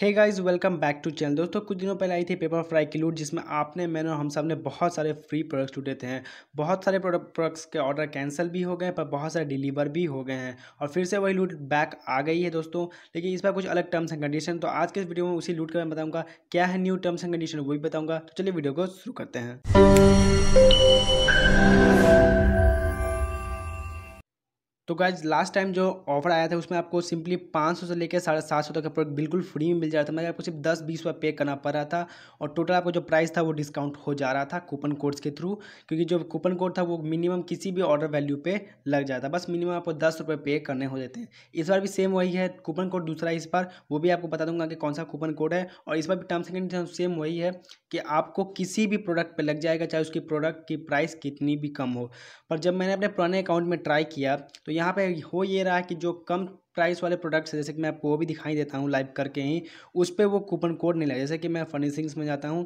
hey guys welcome back to channel दोस्तों कुछ दिनों पहले आई थी पेपर फ्राई की लूट जिसमें आपने मैंने और हम सब ने बहुत सारे फ्री प्रोडक्ट्स लूटे थे हैं बहुत सारे प्रोडक्ट्स के ऑर्डर कैंसिल भी हो गए पर बहुत सारे डिलीवर भी हो गए हैं और फिर से वही लूट बैक आ गई है दोस्तों लेकिन इस बार कुछ अलग टर्म्स एंड कंडीशन तो आज के इस वीडियो में उसी लूट का मैं बताऊँगा क्या है न्यू टर्म्स एंड कंडीशन वो भी बताऊँगा तो चलिए वीडियो को शुरू करते हैं तो गाइज लास्ट टाइम जो ऑफर आया था उसमें आपको सिंपली पाँच सौ से लेकर साढ़े सात सौ तक का प्रोडक्ट बिल्कुल फ्री में मिल जा रहा था मगर मतलब आपको सिर्फ दस बीस रुपये पे करना पड़ रहा था और टोटल आपको जो प्राइस था वो डिस्काउंट हो जा रहा था कूपन कोड्स के थ्रू क्योंकि जो कूपन कोड था वो मिनिमम किसी भी ऑर्डर वैल्यू पर लग जाता बस मिनिमम आपको दस रुपये पे करने हो जाते हैं इस बार भी सेम वही है कूपन कोड दूसरा इस बार वो भी आपको बता दूंगा कि कौन सा कूपन कोड है और इस बार भी टर्म्स एंड कंडीशन सेम वही है कि आपको किसी भी प्रोडक्ट पर लग जाएगा चाहे उसकी प्रोडक्ट की प्राइस कितनी भी कम हो पर जब मैंने अपने पुराने अकाउंट में ट्राई किया तो यहाँ पे हो ये रहा है कि जो कम प्राइस वाले प्रोडक्ट्स जैसे कि मैं आपको वो भी दिखाई देता हूँ लाइव करके ही उस पर वो कूपन कोड नहीं लगा जैसे कि मैं फर्निशिंग्स में जाता हूँ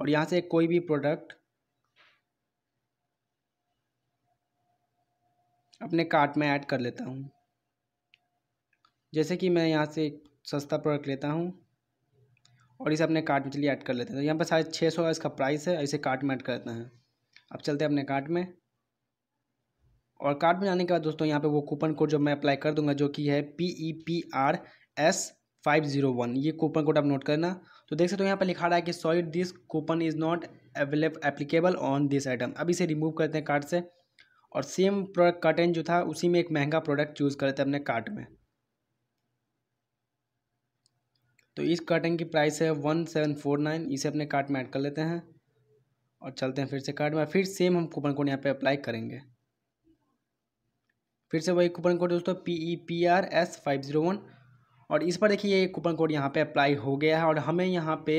और यहाँ से कोई भी प्रोडक्ट अपने कार्ट में ऐड कर लेता हूँ जैसे कि मैं यहाँ से सस्ता प्रोडक्ट लेता हूँ और इसे अपने कार्ट में चलिए ऐड कर लेते हैं तो यहाँ पर साढ़े छः सौ इसका प्राइस है इसे कार्ट में ऐड कर लेते हैं अब चलते हैं अपने कार्ट में और कार्ड में जाने के बाद दोस्तों यहाँ पे वो कूपन कोड जो मैं अप्लाई कर दूंगा जो कि है P E P R S five zero one ये कूपन कोड आप नोट करना तो देख सकते हो यहाँ पर लिखा रहा है कि sorry this coupon is not available applicable on this item अब इसे रिमूव करते हैं कार्ड से और सेम प्रोडक्ट कर्टन जो था उसी में एक महंगा प्रोडक्ट चूज़ करते हैं अपने कार्ट में तो इस कर्टन की प्राइस है वन सेवन फोर नाइन इसे अपने कार्ट में ऐड कर लेते हैं और चलते हैं फिर से कार्ट में फिर सेम हम कूपन कोड यहाँ पे अप्लाई करेंगे फिर से वही कूपन कोड दोस्तों P E P R S five zero one और इस पर देखिए ये कूपन कोड यहाँ पे अप्लाई हो गया है और हमें यहाँ पे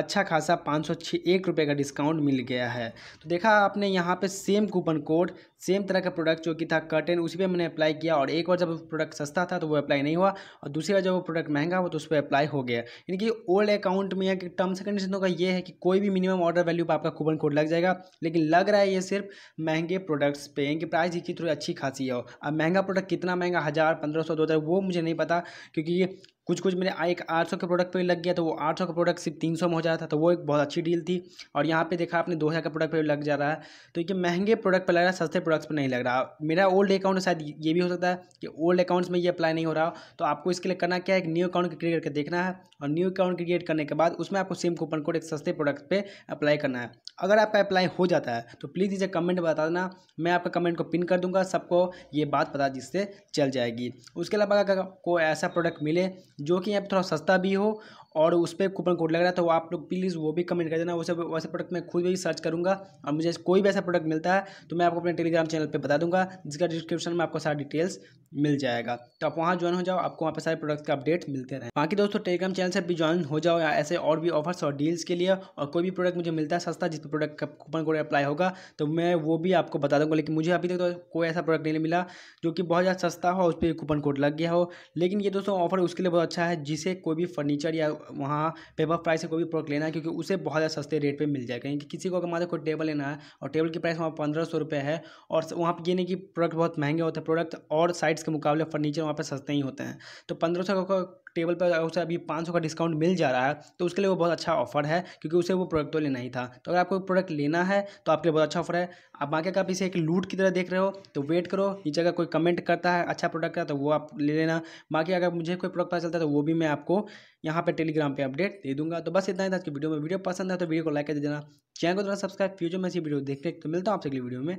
अच्छा खासा पाँच सौ एक रुपये का डिस्काउंट मिल गया है तो देखा आपने यहाँ पे सेम कूपन कोड सेम तरह का प्रोडक्ट जो कि था कर्टन उसी पे मैंने अप्लाई किया और एक बार जब प्रोडक्ट सस्ता था तो वो अप्लाई नहीं हुआ और दूसरी बार जब वो प्रोडक्ट महंगा हुआ तो उस पर अप्लाई हो गया यानी कि ओल्ड अकाउंट में या टर्म्स एंड कंडीशनों का ये है कि कोई भी मिनिमम ऑर्डर वैल्यू पर आपका कूपन कोड लग जाएगा लेकिन लग रहा है ये सिर्फ महंगे प्रोडक्ट्स पे इनकी प्राइस इसकी थोड़ी अच्छी खासी है अब महंगा प्रोडक्ट कितना महंगा हज़ार पंद्रह सौ दो हज़ार वो मुझे नहीं पता क्योंकि ये कुछ कुछ मेरे एक आठ सौ के प्रोडक्ट पर लग गया तो वो आठ सौ का प्रोडक्ट सिर्फ तीन सौ में हो जा रहा था तो वो एक बहुत अच्छी डील थी और यहाँ पे देखा आपने दो हज़ार का प्रोडक्ट पर लग जा रहा है तो ये महंगे प्रोडक्ट पर लग रहा है सस्ते प्रोडक्ट्स पर नहीं लग रहा मेरा ओल्ड अकाउंट शायद ये भी हो सकता है कि ओल्ड अकाउंट्स में ये अप्लाई नहीं हो रहा तो आपको इसके लिए करना क्या है एक न्यू अकाउंट क्रिएट करके देखना है और न्यू अकाउंट क्रिएट करने के बाद उसमें आपको सेम कूपन कोड एक सस्ते प्रोडक्ट पर अप्लाई करना है अगर आपका अप्लाई हो जाता है तो प्लीज़ इसे कमेंट बता देना मैं आपका कमेंट को पिन कर दूंगा सबको ये बात पता जिससे चल जाएगी उसके अलावा अगर कोई ऐसा प्रोडक्ट मिले जो कि यहाँ पर थोड़ा सस्ता भी हो और उस पर कूपन कोड लग रहा है तो आप लोग प्लीज़ वो भी कमेंट कर देना वैसे वैसे प्रोडक्ट मैं खुद भी सर्च करूँगा और मुझे कोई भी ऐसा प्रोडक्ट मिलता है तो मैं आपको अपने टेलीग्राम चैनल पर बता दूंगा जिसका डिस्क्रिप्शन में आपको सारा डिटेल्स मिल जाएगा तो आप वहाँ ज्वाइन हो जाओ आपको वहाँ पर सारे प्रोडक्ट के अपडेट मिलते रहे बाकी दोस्तों टेलीग्राम चैनल से भी ज्वाइन हो जाओ या ऐसे और भी ऑफर्स और डील्स के लिए और कोई भी प्रोडक्ट मुझे मिलता है सस्ता जिस पर प्रोडक्ट का कूपन कोड अप्लाई होगा तो मैं वो भी आपको बता दूंगा लेकिन मुझे अभी तक तो कोई ऐसा प्रोडक्ट नहीं मिला जो कि बहुत ज़्यादा सस्ता हो उस पर कूपन कोड लग गया हो लेकिन ये दोस्तों ऑफर उसके लिए बहुत अच्छा है जिसे कोई भी फर्नीचर या वहाँ पेपर प्राइस से कोई भी प्रोडक्ट लेना है क्योंकि उसे बहुत ज़्यादा सस्ते रेट पे मिल जाएगा क्योंकि कि किसी को अगर मारे कोई टेबल लेना है और टेबल की प्राइस वहाँ पंद्रह सौ रुपये है और वहाँ पर ये नहीं कि प्रोडक्ट बहुत महंगे होते हैं प्रोडक्ट और साइट्स के मुकाबले फर्नीचर वहाँ पर सस्ते ही होते हैं तो पंद्रह सौ का टेबल पर अगर उसे अभी पाँच का डिस्काउंट मिल जा रहा है तो उसके लिए वो बहुत अच्छा ऑफर है क्योंकि उसे वो प्रोडक्ट तो लेना ही था तो अगर आपको प्रोडक्ट लेना है तो आपके लिए बहुत अच्छा ऑफर है आप बाकी अगर आप इसे एक लूट की तरह देख रहे हो तो वेट करो नीचे अगर कोई कमेंट करता है अच्छा प्रोडक्ट का तो वो आप ले लेना बाकी अगर मुझे कोई प्रोडक्ट पता चलता है तो वो भी मैं आपको यहाँ पर टेलीग्राम पर अपडेट दे दूँगा तो बस इतना ही था कि वीडियो में वीडियो पसंद है तो वीडियो को लाइक कर देना चैनल को थोड़ा सब्सक्राइब फ्यूचर में ऐसी वीडियो देखने तो मिलता हूँ आपसे अगली वीडियो में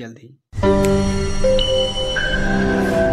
जल्द ही